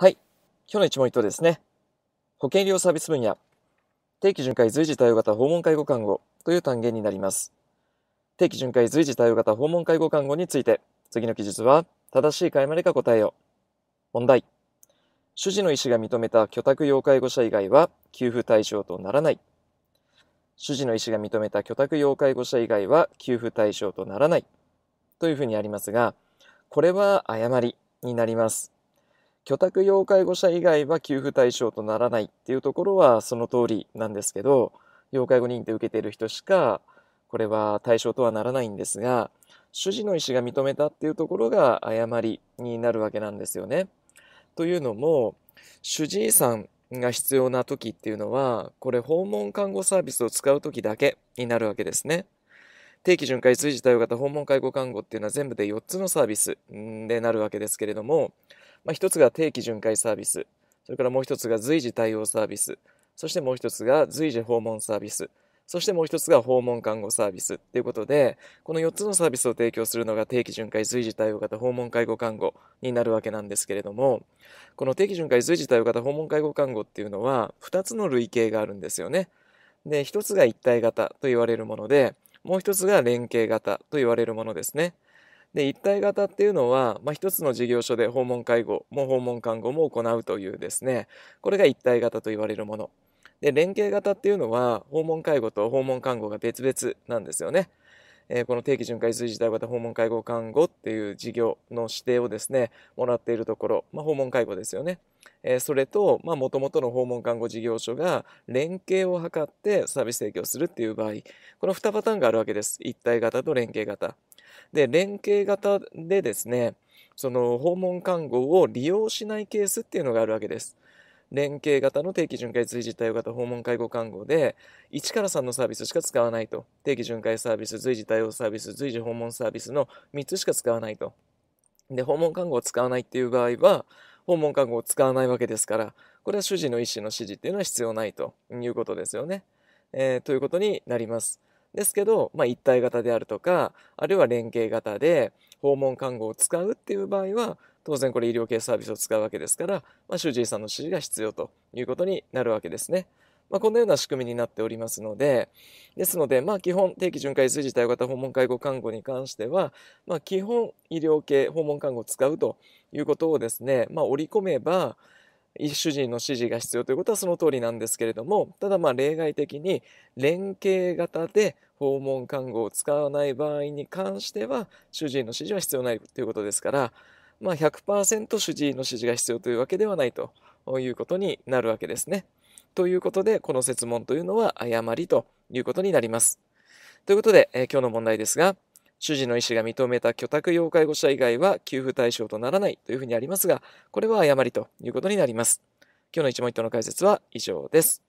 はい。今日の一問一答ですね。保険医療サービス分野。定期巡回随時対応型訪問介護看護という単元になります。定期巡回随時対応型訪問介護看護について、次の記述は正しい解までか答えを。問題。主治の医師が認めた居宅要介護者以外は給付対象とならない。主治の医師が認めた居宅要介護者以外は給付対象とならない。というふうにありますが、これは誤りになります。居宅要介護者以外は給付対象とならないっていうところはその通りなんですけど、要介護認定受けている人しか、これは対象とはならないんですが、主治の医師が認めたっていうところが誤りになるわけなんですよね。というのも、主治医さんが必要な時っていうのは、これ訪問看護サービスを使う時だけになるわけですね。定期巡回随時対応型訪問介護看護っていうのは全部で4つのサービスでなるわけですけれども、まあ、1つが定期巡回サービス、それからもう1つが随時対応サービス、そしてもう1つが随時訪問サービス、そしてもう1つが訪問看護サービスということで、この4つのサービスを提供するのが定期巡回随時対応型訪問介護看護になるわけなんですけれども、この定期巡回随時対応型訪問介護看護っていうのは2つの類型があるんですよね。で、1つが一体型と言われるもので、もう1つが連携型と言われるものですね。で一体型っていうのは、まあ、一つの事業所で訪問介護も訪問看護も行うというですねこれが一体型と言われるもので連携型っていうのは訪問介護と訪問看護が別々なんですよね。えー、この定期巡回随時対型訪問介護看護っていう事業の指定をですねもらっているところ、まあ、訪問介護ですよね、えー、それともともとの訪問看護事業所が連携を図ってサービス提供するっていう場合この2パターンがあるわけです一体型と連携型で、連携型でですね、その訪問看護を利用しないケースっていうのがあるわけです。連携型の定期巡回随時対応型訪問介護看護で、1から3のサービスしか使わないと。定期巡回サービス、随時対応サービス、随時訪問サービスの3つしか使わないと。で、訪問看護を使わないっていう場合は、訪問看護を使わないわけですから、これは主治の医師の指示っていうのは必要ないということですよね。えー、ということになります。ですけど、まあ、一体型であるとかあるいは連携型で訪問看護を使うっていう場合は当然これ医療系サービスを使うわけですから、まあ、主治医さんの指示が必要ということになるわけですね。まあ、このような仕組みになっておりますので、ですので、まあ、基本、定期巡回随時対応型訪問介護看護に関しては、まあ、基本医療系訪問看護を使うということをですね、まあ、織り込めば、主人の指示が必要ということはその通りなんですけれどもただまあ例外的に連携型で訪問看護を使わない場合に関しては主治医の指示は必要ないということですから、まあ100、主治医の指示が必要というわけではないということになるわけですね。ということでこの設問というのは誤りということになります。ということで、えー、今日の問題ですが主治の医師が認めた居宅要介護者以外は給付対象とならないというふうにありますが、これは誤りということになります。今日の一問一答の解説は以上です。